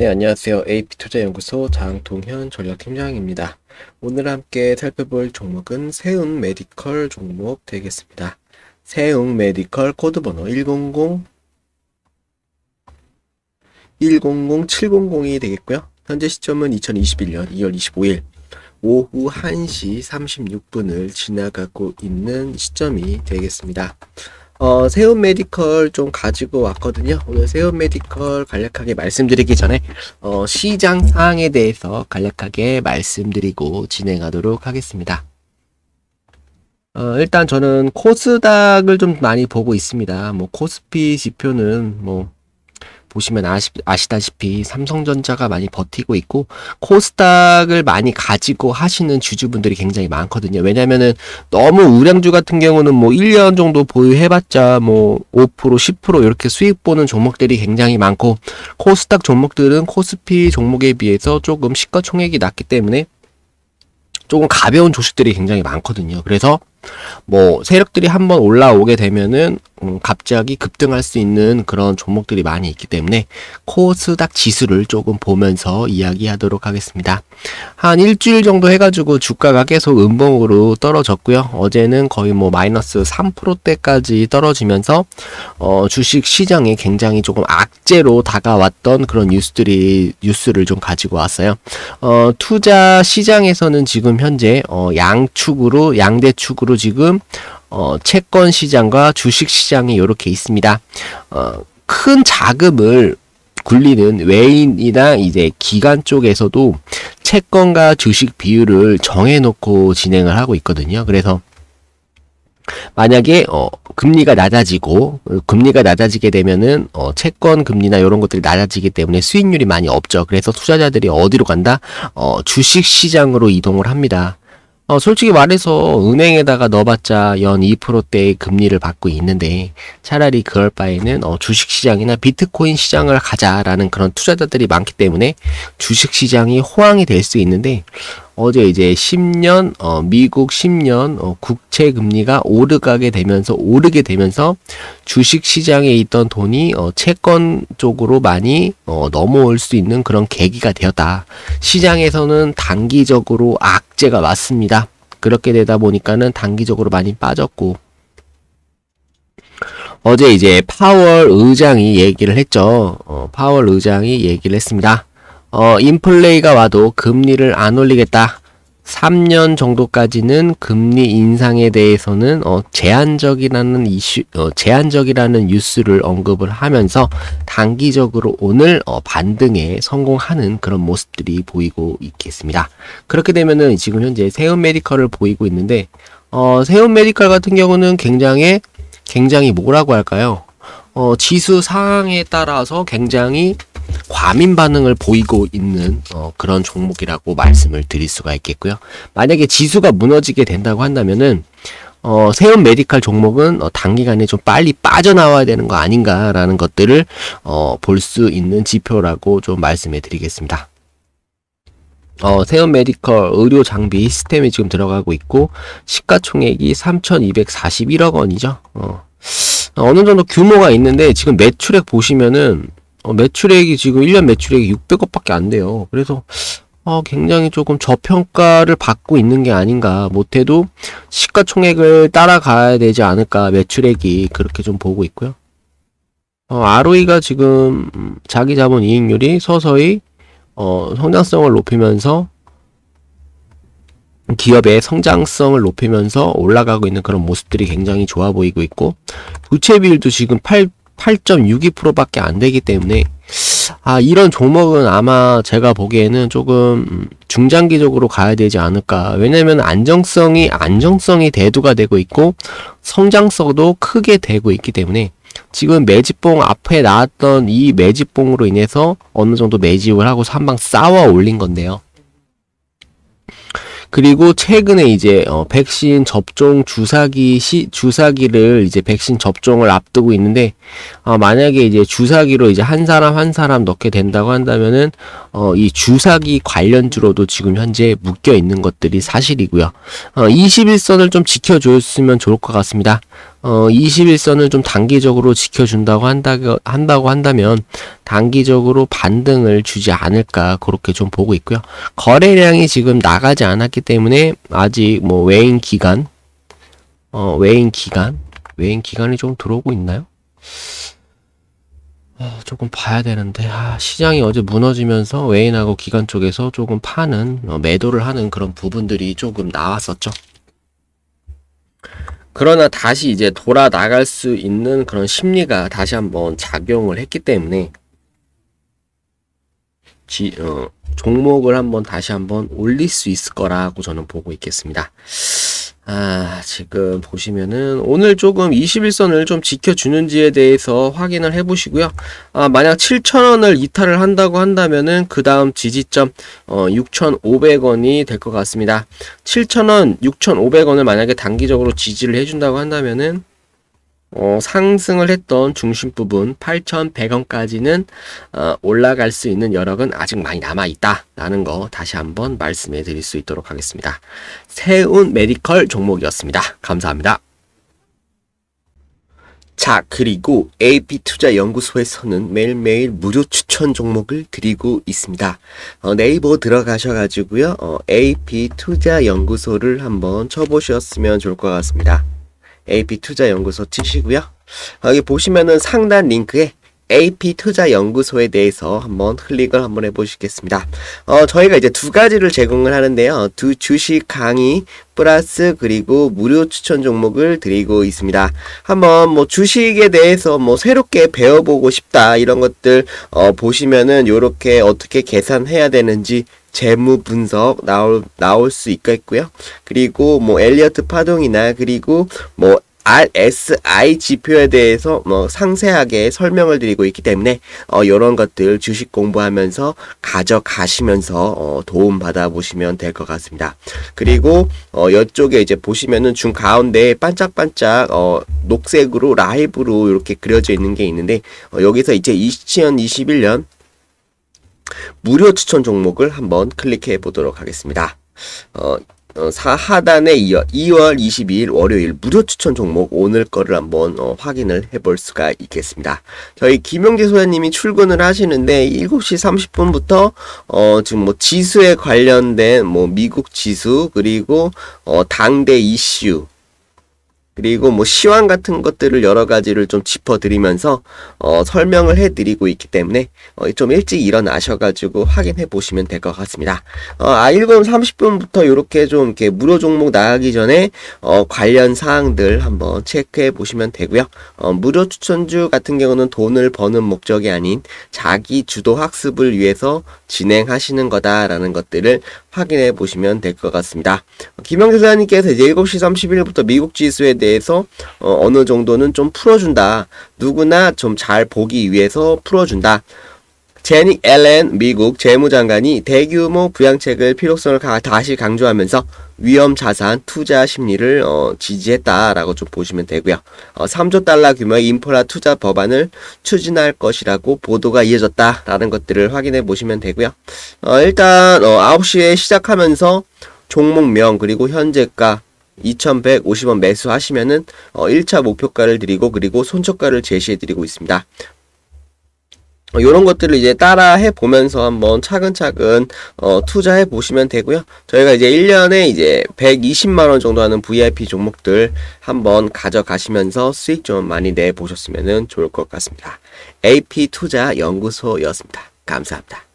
네, 안녕하세요. AP투자연구소 장동현 전략팀장입니다. 오늘 함께 살펴볼 종목은 세운 메디컬 종목 되겠습니다. 세운 메디컬 코드번호 100 100700이 되겠고요. 현재 시점은 2021년 2월 25일 오후 1시 36분을 지나가고 있는 시점이 되겠습니다. 어, 세운 메디컬 좀 가지고 왔거든요. 오늘 세운 메디컬 간략하게 말씀드리기 전에 어, 시장 상황에 대해서 간략하게 말씀드리고 진행하도록 하겠습니다. 어, 일단 저는 코스닥을 좀 많이 보고 있습니다. 뭐 코스피 지표는 뭐 보시면 아시, 아시다시피 삼성전자가 많이 버티고 있고 코스닥을 많이 가지고 하시는 주주분들이 굉장히 많거든요. 왜냐면은 너무 우량주 같은 경우는 뭐 1년 정도 보유해봤자 뭐 5% 10% 이렇게 수익 보는 종목들이 굉장히 많고 코스닥 종목들은 코스피 종목에 비해서 조금 시가총액이 낮기 때문에 조금 가벼운 조식들이 굉장히 많거든요. 그래서 뭐 세력들이 한번 올라오게 되면은 음, 갑자기 급등할 수 있는 그런 종목들이 많이 있기 때문에 코스닥 지수를 조금 보면서 이야기하도록 하겠습니다. 한 일주일 정도 해가지고 주가가 계속 음봉으로 떨어졌고요. 어제는 거의 뭐 마이너스 3%대까지 떨어지면서 어, 주식 시장에 굉장히 조금 악재로 다가왔던 그런 뉴스들이 뉴스를 좀 가지고 왔어요. 어, 투자 시장에서는 지금 현재 어, 양축으로 양대축으로 식으로 지금 어, 채권 시장과 주식 시장이 이렇게 있습니다. 어, 큰 자금을 굴리는 외인이나 이제 기관 쪽에서도 채권과 주식 비율을 정해놓고 진행을 하고 있거든요. 그래서 만약에 어, 금리가 낮아지고 금리가 낮아지게 되면은 어, 채권 금리나 이런 것들이 낮아지기 때문에 수익률이 많이 없죠. 그래서 투자자들이 어디로 간다? 어, 주식 시장으로 이동을 합니다. 어, 솔직히 말해서 은행에다가 넣어봤자 연 2%대의 금리를 받고 있는데 차라리 그럴 바에는 어, 주식시장이나 비트코인 시장을 가자라는 그런 투자자들이 많기 때문에 주식시장이 호황이 될 수 있는데 어제 이제 10년 어, 미국 10년 어, 국채 금리가 오르가게 되면서 오르게 되면서 주식 시장에 있던 돈이 어, 채권 쪽으로 많이 어, 넘어올 수 있는 그런 계기가 되었다. 시장에서는 단기적으로 악재가 왔습니다. 그렇게 되다 보니까는 단기적으로 많이 빠졌고 어제 이제 파월 의장이 얘기를 했죠. 어, 파월 의장이 얘기를 했습니다. 어, 인플레이가 와도 금리를 안 올리겠다. 3년 정도까지는 금리 인상에 대해서는 어, 제한적이라는 이슈, 어, 제한적이라는 뉴스를 언급을 하면서 단기적으로 오늘 어, 반등에 성공하는 그런 모습들이 보이고 있겠습니다. 그렇게 되면은 지금 현재 세운 메디컬을 보이고 있는데 어, 세운 메디컬 같은 경우는 굉장히 굉장히 뭐라고 할까요? 어, 지수 상황에 따라서 굉장히 과민 반응을 보이고 있는 어, 그런 종목이라고 말씀을 드릴 수가 있겠고요. 만약에 지수가 무너지게 된다고 한다면은 어, 세운 메디칼 종목은 어, 단기간에 좀 빨리 빠져나와야 되는 거 아닌가라는 것들을 어, 볼 수 있는 지표라고 좀 말씀해 드리겠습니다. 어, 세운 메디컬 의료 장비 시스템이 지금 들어가고 있고 시가총액이 3,241억 원이죠. 어. 어느 정도 규모가 있는데 지금 매출액 보시면은 어, 매출액이 지금 1년 매출액이 600억밖에 안 돼요. 그래서 어, 굉장히 조금 저평가를 받고 있는 게 아닌가 못해도 시가총액을 따라가야 되지 않을까 매출액이 그렇게 좀 보고 있고요. 어, ROE가 지금 자기 자본 이익률이 서서히 어, 성장성을 높이면서 기업의 성장성을 높이면서 올라가고 있는 그런 모습들이 굉장히 좋아 보이고 있고 부채 비율도 지금 8 8.62%밖에 안 되기 때문에 아 이런 종목은 아마 제가 보기에는 조금 음, 중장기적으로 가야 되지 않을까 왜냐면 안정성이 안정성이 대두가 되고 있고 성장성도 크게 되고 있기 때문에 지금 매집봉 앞에 나왔던 이 매집봉으로 인해서 어느 정도 매집을 하고 한방 쌓아 올린 건데요 그리고 최근에 이제 어, 백신 접종 주사기 시 주사기를 이제 백신 접종을 앞두고 있는데 어, 만약에 이제 주사기로 이제 한 사람 한 사람 넣게 된다고 한다면은 어, 이 주사기 관련주로도 지금 현재 묶여 있는 것들이 사실이고요. 어, 21선을 좀 지켜줬으면 좋을 것 같습니다. 어, 21선을 좀 단기적으로 지켜준다고 한다고, 한다고 한다면 단기적으로 반등을 주지 않을까 그렇게 좀 보고 있고요. 거래량이 지금 나가지 않았기 때문에 아직 뭐 외인 기간, 어, 외인 기간, 외인 기간이 좀 들어오고 있나요? 어, 조금 봐야 되는데 아, 시장이 어제 무너지면서 외인하고 기관 쪽에서 조금 파는 어, 매도를 하는 그런 부분들이 조금 나왔었죠. 그러나 다시 이제 돌아 나갈 수 있는 그런 심리가 다시 한번 작용을 했기 때문에 지, 어, 종목을 한번 다시 한번 올릴 수 있을 거라고 저는 보고 있겠습니다. 아, 지금 보시면은 오늘 조금 21선을 좀 지켜주는지에 대해서 확인을 해보시고요. 아, 만약 7,000원을 이탈을 한다고 한다면은 그 다음 지지점 어, 6,500원이 될 것 같습니다. 7,000원, 6,500원을 만약에 단기적으로 지지를 해준다고 한다면은 어, 상승을 했던 중심 부분 8,100원까지는 어, 올라갈 수 있는 여력은 아직 많이 남아 있다라는 거 다시 한번 말씀해 드릴 수 있도록 하겠습니다. 세운 메디컬 종목이었습니다. 감사합니다. 자, 그리고 AP투자연구소에서는 매일매일 무료 추천 종목을 드리고 있습니다. 어, 네이버 들어가셔가지고요, 어, AP투자연구소를 한번 쳐보셨으면 좋을 것 같습니다. AP투자연구소 치시고요. 어, 여기 보시면은 상단 링크에 AP 투자 연구소에 대해서 한번 클릭을 한번 해보시겠습니다. 어, 저희가 이제 두 가지를 제공을 하는데요. 두 주식 강의 플러스 그리고 무료 추천 종목을 드리고 있습니다. 한번 뭐 주식에 대해서 뭐 새롭게 배워보고 싶다 이런 것들 어, 보시면은 이렇게 어떻게 계산해야 되는지 재무 분석 나올 나올 수 있겠고요. 그리고 뭐 엘리어트 파동이나 그리고 뭐 RSI 지표에 대해서 뭐 상세하게 설명을 드리고 있기 때문에 어 이런 것들 주식 공부하면서 가져가시면서 어 도움 받아 보시면 될 것 같습니다. 그리고 어 이쪽에 이제 보시면은 중 가운데 반짝반짝 어 녹색으로 라이브로 이렇게 그려져 있는 게 있는데 어 여기서 이제 2021년 무료 추천 종목을 한번 클릭해 보도록 하겠습니다. 어, 어, 하단에 이어 2월 22일 월요일 무료 추천 종목 오늘 거를 한번 어, 확인을 해 볼 수가 있겠습니다. 저희 김영재 소장님이 출근을 하시는데 7시 30분부터 어, 지금 뭐 지수에 관련된 뭐 미국 지수 그리고 어, 당대 이슈 그리고 뭐 시황 같은 것들을 여러 가지를 좀 짚어드리면서 어, 설명을 해드리고 있기 때문에 어, 좀 일찍 일어나셔가지고 확인해 보시면 될 것 같습니다. 어, 아일검 30분부터 이렇게 좀 이렇게 무료 종목 나가기 전에 어, 관련 사항들 한번 체크해 보시면 되고요. 어, 무료 추천주 같은 경우는 돈을 버는 목적이 아닌 자기 주도 학습을 위해서 진행하시는 거다라는 것들을 확인해 보시면 될 것 같습니다. 김영재 사장님께서 이제 7시 31일부터 미국 지수에 대해서 어, 어느 정도는 좀 풀어준다. 누구나 좀 잘 보기 위해서 풀어준다. 제니 앨런 미국 재무장관이 대규모 부양책을 필요성을 가, 다시 강조하면서 위험 자산 투자 심리를 어, 지지했다라고 좀 보시면 되고요. 어, 3조 달러 규모의 인프라 투자 법안을 추진할 것이라고 보도가 이어졌다라는 것들을 확인해 보시면 되고요. 어, 일단 어, 9시에 시작하면서 종목명 그리고 현재가 2,150원 매수하시면은 어 1차 목표가를 드리고 그리고 손절가를 제시해 드리고 있습니다. 이런 것들을 이제 따라 해 보면서 한번 차근차근 어, 투자해 보시면 되고요. 저희가 이제 1년에 이제 120만 원 정도 하는 VIP 종목들 한번 가져가시면서 수익 좀 많이 내 보셨으면 좋을 것 같습니다. AP 투자 연구소였습니다. 감사합니다.